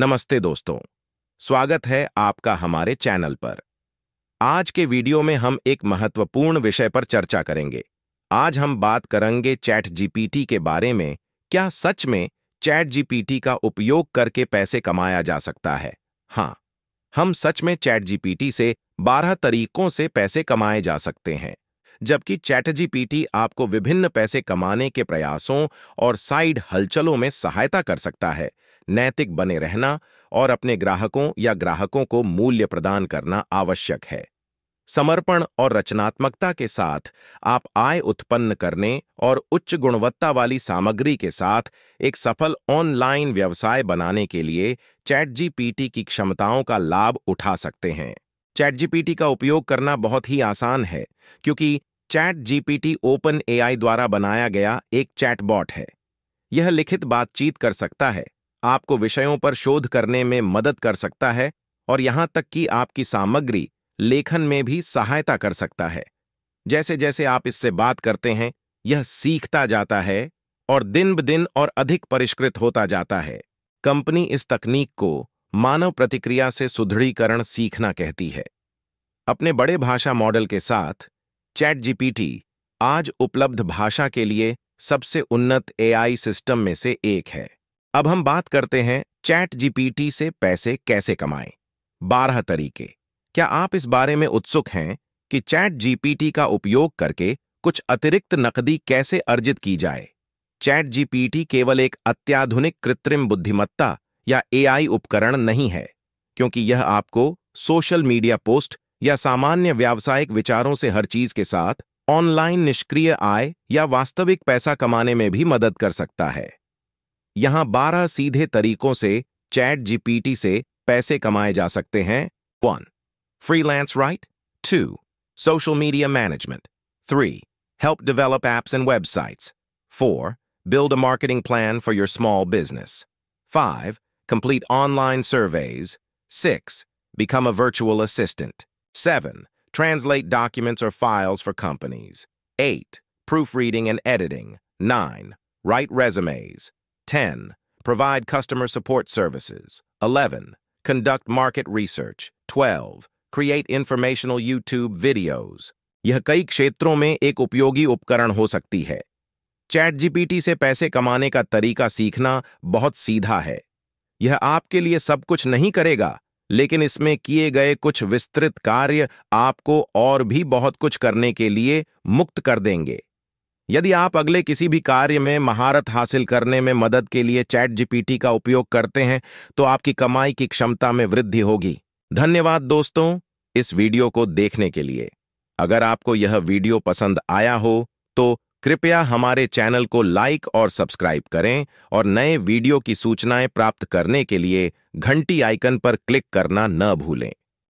नमस्ते दोस्तों स्वागत है आपका हमारे चैनल पर आज के वीडियो में हम एक महत्वपूर्ण विषय पर चर्चा करेंगे आज हम बात करेंगे चैट जीपीटी के बारे में क्या सच में चैट जीपीटी का उपयोग करके पैसे कमाया जा सकता है हाँ हम सच में चैट जीपीटी से 12 तरीकों से पैसे कमाए जा सकते हैं जबकि चैट जीपीटी आपको विभिन्न पैसे कमाने के प्रयासों और साइड हलचलों में सहायता कर सकता है नैतिक बने रहना और अपने ग्राहकों या ग्राहकों को मूल्य प्रदान करना आवश्यक है समर्पण और रचनात्मकता के साथ आप आय उत्पन्न करने और उच्च गुणवत्ता वाली सामग्री के साथ एक सफल ऑनलाइन व्यवसाय बनाने के लिए चैट जीपीटी की क्षमताओं का लाभ उठा सकते हैं चैट जीपीटी का उपयोग करना बहुत ही आसान है क्योंकि चैट जीपीटी ओपन एआई द्वारा बनाया गया एक चैटबॉट है यह लिखित बातचीत कर सकता है आपको विषयों पर शोध करने में मदद कर सकता है और यहां तक कि आपकी सामग्री लेखन में भी सहायता कर सकता है जैसे जैसे आप इससे बात करते हैं यह सीखता जाता है और दिन ब दिन और अधिक परिष्कृत होता जाता है कंपनी इस तकनीक को मानव प्रतिक्रिया से सुदृढ़ीकरण सीखना कहती है अपने बड़े भाषा मॉडल के साथ चैट जीपीटी आज उपलब्ध भाषा के लिए सबसे उन्नत एआई सिस्टम में से एक है अब हम बात करते हैं चैट जीपीटी से पैसे कैसे कमाएं। बारह तरीके क्या आप इस बारे में उत्सुक हैं कि चैट जीपीटी का उपयोग करके कुछ अतिरिक्त नकदी कैसे अर्जित की जाए चैट जीपीटी केवल एक अत्याधुनिक कृत्रिम बुद्धिमत्ता या एआई उपकरण नहीं है क्योंकि यह आपको सोशल मीडिया पोस्ट या सामान्य व्यावसायिक विचारों से हर चीज के साथ ऑनलाइन निष्क्रिय आय या वास्तविक पैसा कमाने में भी मदद कर सकता है यहां 12 सीधे तरीकों से चैट जीपीटी से पैसे कमाए जा सकते हैं one freelance write to social media management. 3. Help develop apps and websites. 4. Build a marketing plan for your small business. 5. Complete online surveys. 6. Become a virtual assistant. 7. Translate documents or files for companies. 8. Proofreading and editing. 9. Write resumes. 10. Provide customer support services. 11. Conduct market research. 12. Create informational YouTube videos. यह कई क्षेत्रों में एक उपयोगी उपकरण हो सकती है चैट जीपीटी से पैसे कमाने का तरीका सीखना बहुत सीधा है यह आपके लिए सब कुछ नहीं करेगा लेकिन इसमें किए गए कुछ विस्तृत कार्य आपको और भी बहुत कुछ करने के लिए मुक्त कर देंगे यदि आप अगले किसी भी कार्य में महारत हासिल करने में मदद के लिए चैट जीपीटी का उपयोग करते हैं तो आपकी कमाई की क्षमता में वृद्धि होगी धन्यवाद दोस्तों इस वीडियो को देखने के लिए अगर आपको यह वीडियो पसंद आया हो तो कृपया हमारे चैनल को लाइक और सब्सक्राइब करें और नए वीडियो की सूचनाएं प्राप्त करने के लिए घंटी आइकन पर क्लिक करना न भूलें